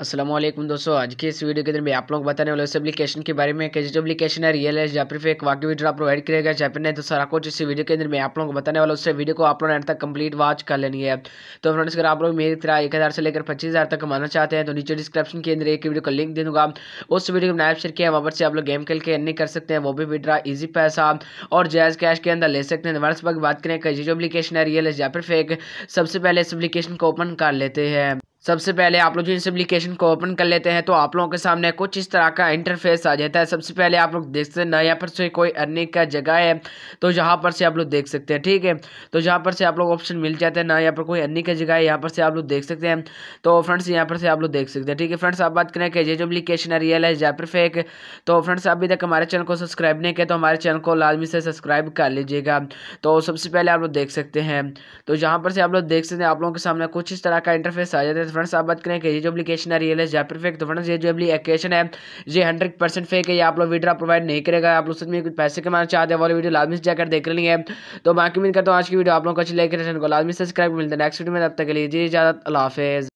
असलम दोस्तों आज के इस वीडियो के अंदर मैं आप लोग बताने वाले उस एप्लीकेशन के बारे में कैसे एप्लीकेशन है रियल है या फिर एक वाकई वीडियो आप प्रोवाइड करेगा या फिर नहीं तो सारा कुछ इस वीडियो के अंदर मैं आप लोगों को बताने वाला उससे वीडियो को आप लोगों ने तक कंप्लीट वॉच कर लेनी है तो फ्रेंड्स अगर आप लोग मेरी तरह एक हज़ार से लेकर पच्चीस हज़ार तक कमाना चाहते हैं तो नीचे डिस्क्रिप्शन के अंदर एक वीडियो का लिंक दे दूँगा उस वीडियो को नाइप शेयर किया वहाँ पर से आप लोग गेम खेल के एन कर सकते हैं वो भी विड्रा ईजी पैसा और जैज कैश के अंदर ले सकते हैं वर्ष पर बात करें कैसे एप्लीकेशन है रियल है या फिर फेक सबसे पहले इस एप्लीकेशन को ओपन कर लेते हैं सबसे पहले आप लोग जो इस एप्लीकेशन को ओपन कर लेते हैं तो आप लोगों के सामने कुछ इस तरह का इंटरफेस आ जाता है सबसे पहले आप लोग देख सकते हैं ना यहाँ पर से कोई अर्निंग का जगह है तो यहाँ पर से आप लोग देख सकते हैं ठीक है तो यहाँ पर से आप लोग ऑप्शन मिल जाता है ना यहाँ पर कोई अर्निंग का जगह है यहाँ पर से आप लोग देख सकते हैं तो फ्रेंड्स यहाँ पर से आप लोग देख सकते हैं ठीक है फ्रेंड्स आप बात करें कि ये जो एप्लीकेशन है रियल है पर फेक तो फ्रेंड्स अभी तक हमारे चैनल को सब्सक्राइब नहीं किया तो हमारे चैनल को लाजमी से सब्सक्राइब कर लीजिएगा तो सबसे पहले आप लोग देख सकते हैं तो यहाँ पर से आप लोग देख सकते हैं आप लोगों के सामने कुछ इस तरह का इंटरफेस आ जाता है फ्रेंड्स आप बात करें कि ये जो एप्लीकेशन है रियल है या फिर फेक तो फ्रेंड्स ये जो एप्लीकेशन है ये हंड्रेड परसेंट फेक है ये आप लोग वीडियो प्रोवाइड नहीं करेगा आप लोग सच कुछ पैसे कमाना चाहते हैं वाली वीडियो लाजमी से जाकर देख लेनी है तो बाकी उम्मीद करता हूँ आज की वीडियो आप लोग को अच्छी लेकर लाजमी सब्सक्राइब मिलते हैं नेक्स्ट वीडियो में तब तक के लिए जी इजाजत अल्लाह